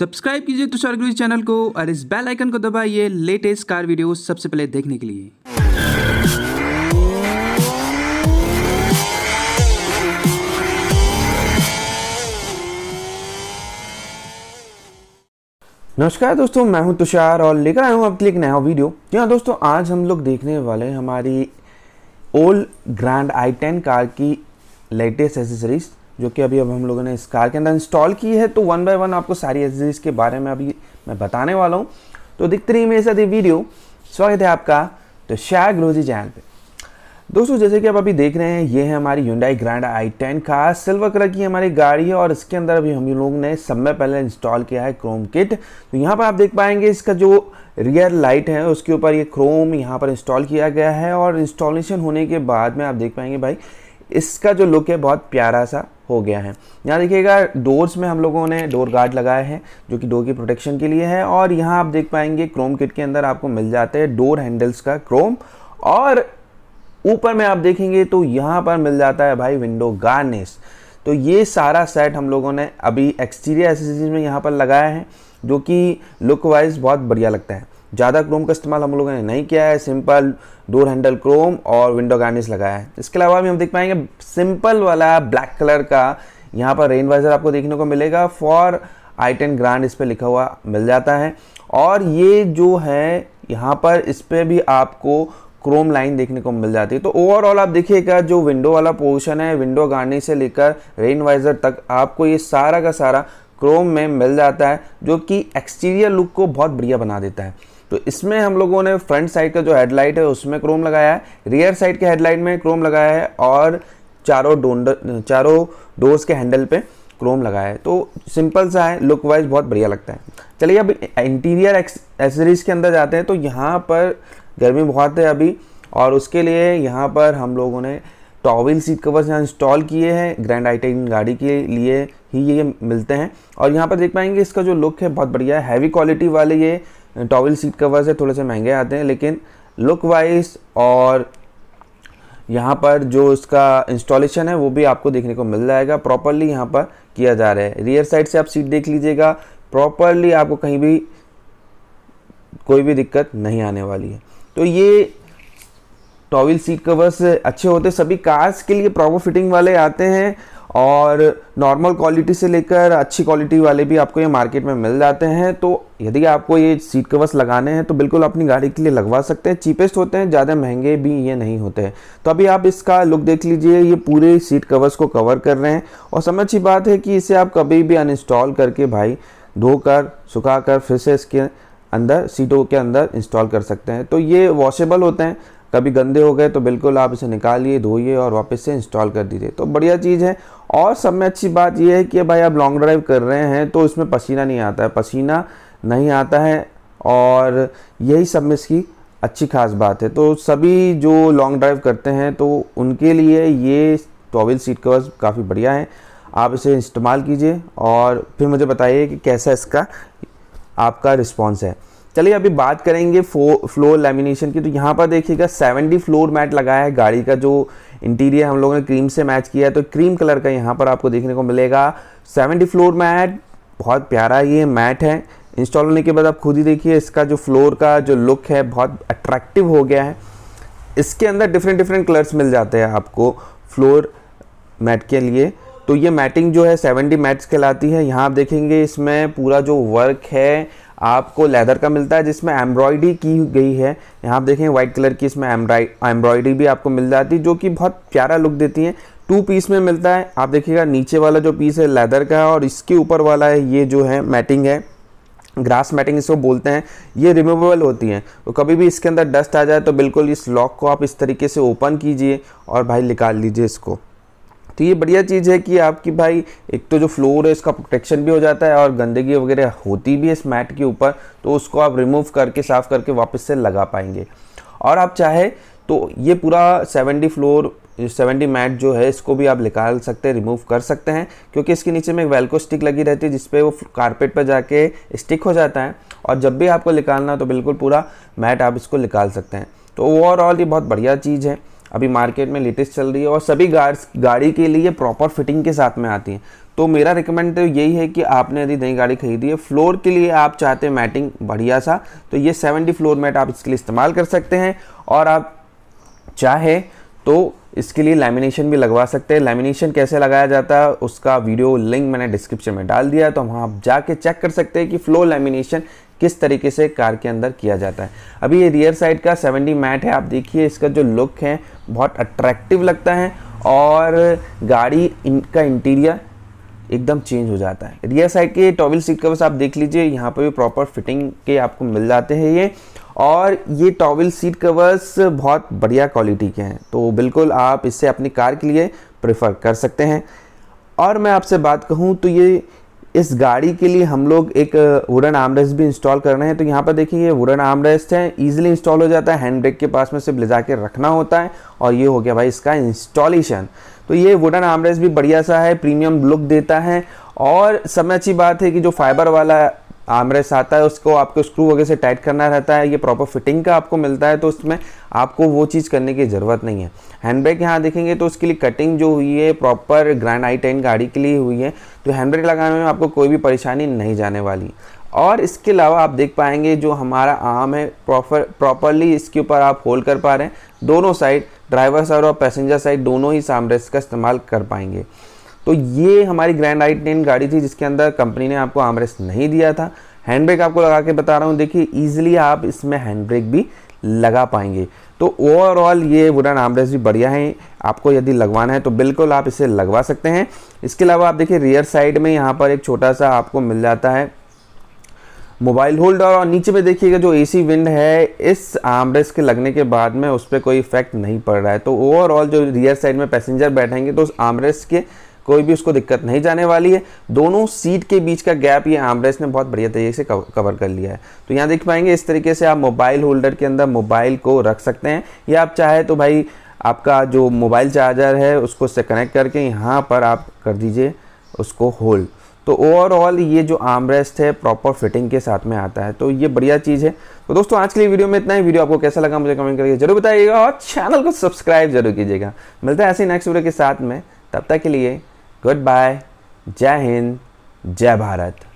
subscribe कीजिए तुषार गुरु channel को और इस बेल आइकन को दबाइए लेटेस्ट कार वीडियो सबसे पहले देखने के लिए नमस्कार दोस्तों मैं हूं तुषार और लेकर आया हूं आपके लिए एक नया वीडियो जी दोस्तों आज हम लोग देखने वाले हमारी old grand i ten car की लेटेस्ट एसेसरीज जो कि अभी अब हम लोगों ने इस कार के अंदर इंस्टॉल की है तो वन बाय वन आपको सारी एसेसरीज के बारे में अभी मैं बताने वाला हूँ तो दिखते रही मेरे साथ ये वीडियो स्वागत है आपका तो शेयर ग्रोजी चैनल पे दोस्तों जैसे कि आप अभी देख रहे हैं ये है हमारी Hyundai grand i ten car silver colour की हमारी गाड़ी है और इसके अंदर अभी हम लोग ने समय पहले इंस्टॉल किया है क्रोम किट तो यहाँ पर आप देख पाएंगे इसका जो रियर लाइट है उसके ऊपर ये क्रोम यहाँ पर इंस्टॉल किया गया है और इंस्टॉलेशन होने के बाद में आप देख पाएंगे भाई इसका जो लुक है बहुत प्यारा सा हो गया है यहाँ देखिएगा डोर्स में हम लोगों ने डोर गार्ड लगाया है जो कि डोर की प्रोटेक्शन के लिए है और यहाँ आप देख पाएंगे क्रोम किट के अंदर आपको मिल जाते हैं डोर हैंडल्स का क्रोम और ऊपर में आप देखेंगे तो यहाँ पर मिल जाता है भाई विंडो गार्निस तो ये सारा सेट हम लोगों ने अभी एक्सटीरियर एसेसरीज में यहाँ पर लगाया है जो कि लुक वाइज बहुत बढ़िया लगता है ज़्यादा क्रोम का इस्तेमाल हम लोगों ने नहीं किया है सिंपल डोर हैंडल क्रोम और विंडो गार्निश लगाया है इसके अलावा भी हम देख पाएंगे सिंपल वाला ब्लैक कलर का यहाँ पर रेन वाइजर आपको देखने को मिलेगा फॉर आई टेन ग्रांड इस पर लिखा हुआ मिल जाता है और ये जो है यहाँ पर इस पर भी आपको क्रोम लाइन देखने को मिल जाती है तो ओवरऑल आप देखिएगा जो विंडो वाला पोर्शन है विंडो गार्निश से लेकर रेन वाइजर तक आपको ये सारा का सारा क्रोम में मिल जाता है जो कि एक्सटीरियर लुक को बहुत बढ़िया बना देता है तो इसमें हम लोगों ने फ्रंट साइड का जो हेडलाइट है उसमें क्रोम लगाया है रियर साइड के हेडलाइट में क्रोम लगाया है और चारों डोंड चारों डोर्स के हैंडल पे क्रोम लगाया है तो सिंपल सा है लुक वाइज बहुत बढ़िया लगता है चलिए अब इंटीरियर एसेसरीज़ के अंदर जाते हैं तो यहाँ पर गर्मी बहुत है अभी और उसके लिए यहाँ पर हम लोगों ने टॉविल सीट कवर्स यहाँ इंस्टॉल किए हैं ग्रैंड आइटेन गाड़ी के लिए ही ये मिलते हैं और यहाँ पर देख पाएंगे इसका जो लुक है बहुत बढ़िया है हैवी क्वालिटी वाले ये टॉवल सीट कवर्स है थोड़े से महंगे आते हैं लेकिन लुक वाइज और यहाँ पर जो इसका इंस्टॉलेशन है वो भी आपको देखने को मिल जाएगा प्रॉपरली यहाँ पर किया जा रहा है रियर साइड से आप सीट देख लीजिएगा प्रॉपरली आपको कहीं भी कोई भी दिक्कत नहीं आने वाली है तो ये टॉविल सीट कवर्स अच्छे होते सभी कार्स के लिए प्रॉपर फिटिंग वाले आते हैं और नॉर्मल क्वालिटी से लेकर अच्छी क्वालिटी वाले भी आपको ये मार्केट में मिल जाते हैं तो यदि आपको ये सीट कवर्स लगाने हैं तो बिल्कुल अपनी गाड़ी के लिए लगवा सकते हैं चीपेस्ट होते हैं ज़्यादा महंगे भी ये नहीं होते हैं तो अभी आप इसका लुक देख लीजिए ये पूरे सीट कवर्स को कवर कर रहे हैं और समझ अच्छी बात है कि इसे आप कभी भी अनइंस्टॉल करके भाई धोकर सुखा कर फिर से इसके अंदर सीटों के अंदर इंस्टॉल कर सकते हैं तो ये वॉशेबल होते हैं कभी गंदे हो गए तो बिल्कुल आप इसे निकालिए धोइए और वापस से इंस्टॉल कर दीजिए तो बढ़िया चीज़ है और सब में अच्छी बात यह है कि भाई आप लॉन्ग ड्राइव कर रहे हैं तो इसमें पसीना नहीं आता है पसीना नहीं आता है और यही सब में इसकी अच्छी खास बात है तो सभी जो लॉन्ग ड्राइव करते हैं तो उनके लिए ये टॉवेल सीट कवर्स काफ़ी बढ़िया हैं आप इसे इस्तेमाल कीजिए और फिर मुझे बताइए कि कैसा इसका आपका रिस्पॉन्स है चलिए अभी बात करेंगे फ्लोर लेमिनेशन की तो यहाँ पर देखिएगा 70 फ्लोर मैट लगाया है गाड़ी का जो इंटीरियर हम लोगों ने क्रीम से मैच किया है तो क्रीम कलर का यहाँ पर आपको देखने को मिलेगा 70 फ्लोर मैट बहुत प्यारा ये मैट है इंस्टॉल होने के बाद आप खुद ही देखिए इसका जो फ्लोर का जो लुक है बहुत अट्रैक्टिव हो गया है इसके अंदर डिफरेंट डिफरेंट कलर्स मिल जाते हैं आपको फ्लोर मैट के लिए तो ये मैटिंग जो है 70 मैट्स कहलाती है यहाँ आप देखेंगे इसमें पूरा जो वर्क है आपको लेदर का मिलता है जिसमें एम्ब्रॉयडरी की गई है यहाँ आप देखें वाइट कलर की इसमें एम्ब्रॉयडरी भी आपको मिल जाती है जो कि बहुत प्यारा लुक देती है टू पीस में मिलता है आप देखिएगा नीचे वाला जो पीस है लेदर का है और इसके ऊपर वाला है ये जो है मैटिंग है ग्रास मैटिंग इसको बोलते हैं ये रिमूवेबल होती हैं तो कभी भी इसके अंदर डस्ट आ जाए तो बिल्कुल इस लॉक को आप इस तरीके से ओपन कीजिए और भाई निकाल लीजिए इसको तो ये बढ़िया चीज़ है कि आपकी भाई एक तो जो फ्लोर है इसका प्रोटेक्शन भी हो जाता है और गंदगी वगैरह होती भी है इस मैट के ऊपर तो उसको आप रिमूव करके साफ़ करके वापस से लगा पाएंगे और आप चाहे तो ये पूरा 70 फ्लोर सेवेंटी मैट जो है इसको भी आप निकाल सकते हैं रिमूव कर सकते हैं क्योंकि इसके नीचे में एक वेलको स्टिक लगी रहती है जिसपे वो कारपेट पर जाके स्टिक हो जाता है और जब भी आपको निकालना तो बिल्कुल पूरा मैट आप इसको निकाल सकते हैं तो ओवरऑल ये बहुत बढ़िया चीज़ है अभी मार्केट में लेटेस्ट चल रही है और सभी गार्ड्स गाड़ी के लिए प्रॉपर फिटिंग के साथ में आती हैं तो मेरा रिकमेंड तो यही है कि आपने यदि नई गाड़ी खरीदी है फ्लोर के लिए आप चाहते हैं मैटिंग बढ़िया सा तो ये सेवेंटी फ्लोर मैट आप इसके लिए इस्तेमाल कर सकते हैं और आप चाहे तो इसके लिए लैमिनेशन भी लगवा सकते हैं लैमिनेशन कैसे लगाया जाता है उसका वीडियो लिंक मैंने डिस्क्रिप्शन में डाल दिया तो वहाँ आप जाके चेक कर सकते हैं कि फ्लो लैमिनेशन किस तरीके से कार के अंदर किया जाता है अभी ये रियर साइड का 70 मैट है आप देखिए इसका जो लुक है बहुत अट्रैक्टिव लगता है और गाड़ी इनका इंटीरियर एकदम चेंज हो जाता है रियर साइड के टॉवल सीट कवर्स आप देख लीजिए यहाँ पर भी प्रॉपर फिटिंग के आपको मिल जाते हैं ये और ये टॉवल सीट कवर्स बहुत बढ़िया क्वालिटी के हैं तो बिल्कुल आप इससे अपनी कार के लिए प्रेफर कर सकते हैं और मैं आपसे बात कहूँ तो ये इस गाड़ी के लिए हम लोग एक वुडन आर्मरेस्ट भी इंस्टॉल कर रहे हैं तो यहाँ पर देखिए ये वुडन आर्मरेस्ट है ईजिली इंस्टॉल हो जाता है हैंड ब्रेक के पास में सिर्फ लिजा जाकर रखना होता है और ये हो गया भाई इसका इंस्टॉलेशन तो ये वुडन आर्मरेस्ट भी बढ़िया सा है प्रीमियम लुक देता है और सबसे अच्छी बात है कि जो फाइबर वाला आमरेस आता है उसको आपको स्क्रू वगैरह से टाइट करना रहता है ये प्रॉपर फिटिंग का आपको मिलता है तो उसमें आपको वो चीज़ करने की ज़रूरत नहीं है हैंडब्रेक यहाँ देखेंगे तो उसके लिए कटिंग जो हुई है प्रॉपर ग्रैंड आई टेन गाड़ी के लिए हुई है तो हैंडब्रेक लगाने में आपको कोई भी परेशानी नहीं जाने वाली और इसके अलावा आप देख पाएंगे जो हमारा आम है प्रॉपर प्रॉपरली इसके ऊपर आप होल्ड कर पा रहे हैं दोनों साइड ड्राइवर साइड और पैसेंजर साइड दोनों ही सामरेस का इस्तेमाल कर पाएंगे तो ये हमारी ग्रैंड आई टेन गाड़ी थी जिसके अंदर कंपनी ने आपको आमरेस नहीं दिया था हैंड ब्रेक आपको लगा के बता रहा हूँ देखिए ईजिली आप इसमें हैंड ब्रेक भी लगा पाएंगे तो ओवरऑल ये वुडन आमरेस भी बढ़िया है आपको यदि लगवाना है तो बिल्कुल आप इसे लगवा सकते हैं इसके अलावा आप देखिए रियर साइड में यहाँ पर एक छोटा सा आपको मिल जाता है मोबाइल होल्डर और नीचे में देखिएगा जो एसी विंड है इस आमरेस के लगने के बाद में उस पर कोई इफेक्ट नहीं पड़ रहा है तो ओवरऑल जो रियर साइड में पैसेंजर बैठेंगे तो उस आमरेस के कोई भी उसको दिक्कत नहीं जाने वाली है दोनों सीट के बीच का गैप ये आमरेस ने बहुत बढ़िया तरीके से कवर कर लिया है तो यहाँ देख पाएंगे इस तरीके से आप मोबाइल होल्डर के अंदर मोबाइल को रख सकते हैं या आप चाहे तो भाई आपका जो मोबाइल चार्जर है उसको उससे कनेक्ट करके यहाँ पर आप कर दीजिए उसको होल्ड तो ओवरऑल ये जो आमरेस्ट है प्रॉपर फिटिंग के साथ में आता है तो ये बढ़िया चीज़ है तो दोस्तों आज के लिए वीडियो में इतना ही वीडियो आपको कैसा लगा मुझे कमेंट करके जरूर बताइएगा और चैनल को सब्सक्राइब जरूर कीजिएगा मिलता है ऐसे नेक्स्ट वीडियो के साथ में तब तक के लिए गुड बाय जय हिंद जय भारत